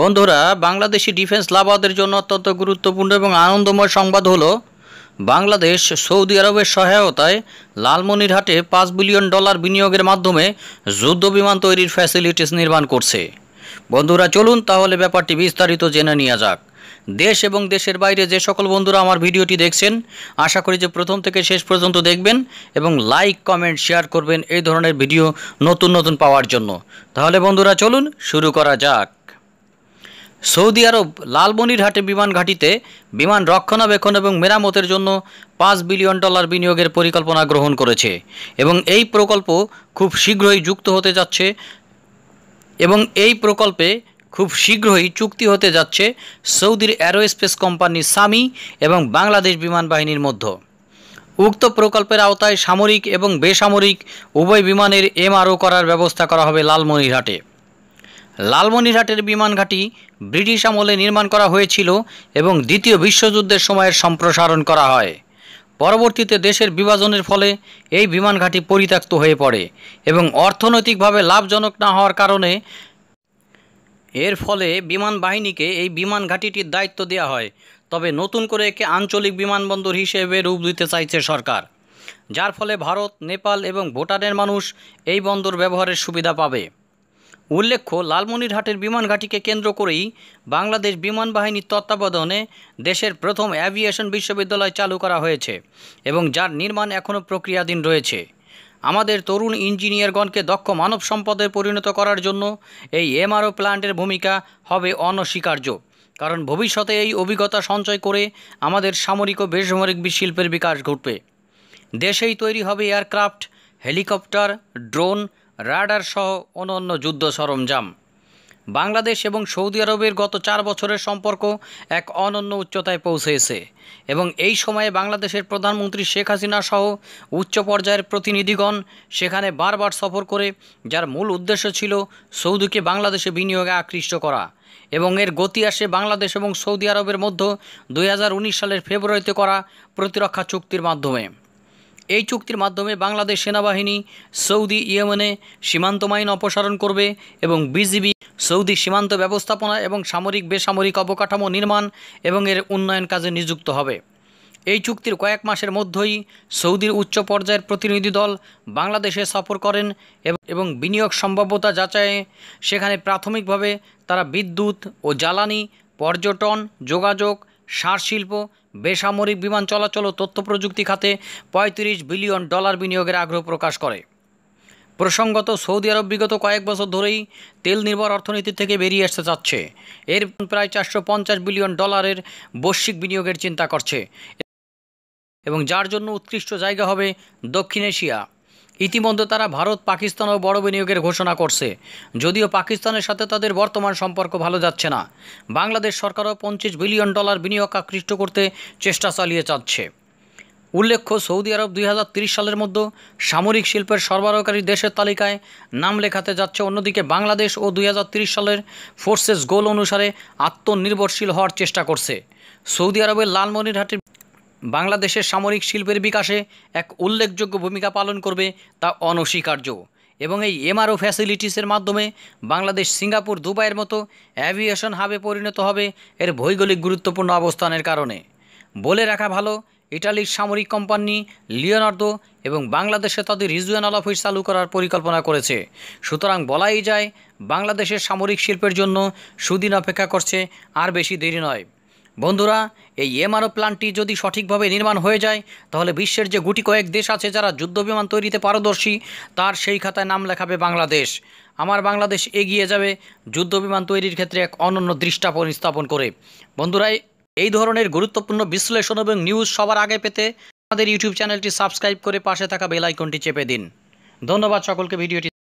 বন্ধুরা বাংলাদেশি ডিফেন্স লাভাদের জন্য অত্যন্ত গুরুত্বপূর্ণ এবং আনন্দময় সংবাদ হলো বাংলাদেশ সৌদি আরবের সহায়তায় লালমনিরহাটে পাঁচ বিলিয়ন ডলার বিনিয়োগের মাধ্যমে যুদ্ধ বিমান তৈরির ফ্যাসিলিটিস নির্মাণ করছে বন্ধুরা চলুন তাহলে ব্যাপারটি বিস্তারিত জেনে নেওয়া যাক দেশ এবং দেশের বাইরে যে সকল বন্ধুরা আমার ভিডিওটি দেখছেন আশা করি যে প্রথম থেকে শেষ পর্যন্ত দেখবেন এবং লাইক কমেন্ট শেয়ার করবেন এই ধরনের ভিডিও নতুন নতুন পাওয়ার জন্য তাহলে বন্ধুরা চলুন শুরু করা যাক সৌদি আরব লালমনিরহাটে বিমান ঘাঁটিতে বিমান রক্ষণাবেক্ষণ এবং মেরামতের জন্য পাঁচ বিলিয়ন ডলার বিনিয়োগের পরিকল্পনা গ্রহণ করেছে এবং এই প্রকল্প খুব শীঘ্রই যুক্ত হতে যাচ্ছে এবং এই প্রকল্পে খুব শীঘ্রই চুক্তি হতে যাচ্ছে সৌদির অ্যারোস্পেস কোম্পানি সামি এবং বাংলাদেশ বিমান বাহিনীর মধ্যে উক্ত প্রকল্পের আওতায় সামরিক এবং বেসামরিক উভয় বিমানের এমআরও করার ব্যবস্থা করা হবে লালমনিরহাটে লালমনিরহাটের বিমানঘাটি ব্রিটিশ আমলে নির্মাণ করা হয়েছিল এবং দ্বিতীয় বিশ্বযুদ্ধের সময়ের সম্প্রসারণ করা হয় পরবর্তীতে দেশের বিভাজনের ফলে এই বিমানঘাটি পরিত্যক্ত হয়ে পড়ে এবং অর্থনৈতিকভাবে লাভজনক না হওয়ার কারণে এর ফলে বিমান বাহিনীকে এই বিমান ঘাঁটিটির দায়িত্ব দেওয়া হয় তবে নতুন করে একে আঞ্চলিক বিমানবন্দর হিসেবে রূপ দিতে চাইছে সরকার যার ফলে ভারত নেপাল এবং ভুটানের মানুষ এই বন্দর ব্যবহারের সুবিধা পাবে উল্লেখ্য লালমনিরহাটের বিমানঘাটিকে কেন্দ্র করেই বাংলাদেশ বিমান বাহিনীর তত্ত্বাবধানে দেশের প্রথম অ্যাভিয়েশন বিশ্ববিদ্যালয় চালু করা হয়েছে এবং যার নির্মাণ এখনও প্রক্রিয়াধীন রয়েছে আমাদের তরুণ ইঞ্জিনিয়ারগণকে দক্ষ মানব সম্পদে পরিণত করার জন্য এই এমআরও প্ল্যান্টের ভূমিকা হবে অনস্বীকার্য কারণ ভবিষ্যতে এই অভিজ্ঞতা সঞ্চয় করে আমাদের সামরিক ও বেসামরিক শিল্পের বিকাশ ঘটবে দেশেই তৈরি হবে এয়ারক্রাফট হেলিকপ্টার ড্রোন রাডার সহ অন্যান্য যুদ্ধ সরঞ্জাম বাংলাদেশ এবং সৌদি আরবের গত চার বছরের সম্পর্ক এক অনন্য উচ্চতায় পৌঁছেছে এবং এই সময়ে বাংলাদেশের প্রধানমন্ত্রী শেখ হাসিনা সহ উচ্চ পর্যায়ের প্রতিনিধিগণ সেখানে বারবার সফর করে যার মূল উদ্দেশ্য ছিল সৌদিকে বাংলাদেশে বিনিয়োগে আকৃষ্ট করা এবং এর গতি আসে বাংলাদেশ এবং সৌদি আরবের মধ্যে দুই সালের ফেব্রুয়ারিতে করা প্রতিরক্ষা চুক্তির মাধ্যমে এই চুক্তির মাধ্যমে বাংলাদেশ সেনাবাহিনী সৌদি ইয়েমেনে সীমান্ত মাইন অপসারণ করবে এবং বিজিবি সৌদি সীমান্ত ব্যবস্থাপনা এবং সামরিক বেসামরিক অবকাঠামো নির্মাণ এবং এর উন্নয়ন কাজে নিযুক্ত হবে এই চুক্তির কয়েক মাসের মধ্যেই সৌদির উচ্চ পর্যায়ের প্রতিনিধি দল বাংলাদেশে সফর করেন এবং বিনিয়োগ সম্ভাব্যতা যাচাইয়ে সেখানে প্রাথমিকভাবে তারা বিদ্যুৎ ও জ্বালানি পর্যটন যোগাযোগ সার শিল্প বেসামরিক বিমান চলাচল ও তথ্য প্রযুক্তি খাতে ৩৫ বিলিয়ন ডলার বিনিয়োগের আগ্রহ প্রকাশ করে প্রসঙ্গত সৌদি আরব বিগত কয়েক বছর ধরেই তেল নির্ভর অর্থনীতি থেকে বেরিয়ে আসতে চাচ্ছে এর প্রায় চারশো বিলিয়ন ডলারের বৈশ্বিক বিনিয়োগের চিন্তা করছে এবং যার জন্য উৎকৃষ্ট জায়গা হবে দক্ষিণ এশিয়া ইতিমধ্যে তারা ভারত ও বড় বিনিয়োগের ঘোষণা করছে যদিও পাকিস্তানের সাথে তাদের বর্তমান সম্পর্ক ভালো যাচ্ছে না বাংলাদেশ সরকারও পঞ্চাশ বিলিয়ন ডলার বিনিয়োগ আকৃষ্ট করতে চেষ্টা চালিয়ে যাচ্ছে উল্লেখ্য সৌদি আরব দুই সালের মধ্যে সামরিক শিল্পের সরবরাহকারী দেশের তালিকায় নাম লেখাতে যাচ্ছে অন্যদিকে বাংলাদেশ ও দুই সালের ফোর্সেস গোল অনুসারে আত্মনির্ভরশীল হওয়ার চেষ্টা করছে সৌদি আরবের লালমনিরহাটের বাংলাদেশের সামরিক শিল্পের বিকাশে এক উল্লেখযোগ্য ভূমিকা পালন করবে তা অনস্বীকার্য এবং এই এমআরও ফ্যাসিলিটিসের মাধ্যমে বাংলাদেশ সিঙ্গাপুর দুবাইয়ের মতো অ্যাভিয়েশন হাবে পরিণত হবে এর ভৌগোলিক গুরুত্বপূর্ণ অবস্থানের কারণে বলে রাখা ভালো ইটালির সামরিক কোম্পানি লিওনার্দো এবং বাংলাদেশে তাদের রিজিওনাল অফিস চালু করার পরিকল্পনা করেছে সুতরাং বলাই যায় বাংলাদেশের সামরিক শিল্পের জন্য সুদিন অপেক্ষা করছে আর বেশি দেরি নয় বন্ধুরা এই এমআরও প্ল্যানটি যদি সঠিকভাবে নির্মাণ হয়ে যায় তাহলে বিশ্বের যে গুটি কয়েক দেশ আছে যারা যুদ্ধ বিমান তৈরিতে পারদর্শী তার সেই খাতায় নাম লেখাবে বাংলাদেশ আমার বাংলাদেশ এগিয়ে যাবে যুদ্ধ বিমান তৈরির ক্ষেত্রে এক অনন্য দৃষ্টাপন স্থাপন করে বন্ধুরা এই ধরনের গুরুত্বপূর্ণ বিশ্লেষণ এবং নিউজ সবার আগে পেতে আমাদের ইউটিউব চ্যানেলটি সাবস্ক্রাইব করে পাশে থাকা বেলাইকনটি চেপে দিন ধন্যবাদ সকলকে ভিডিওটি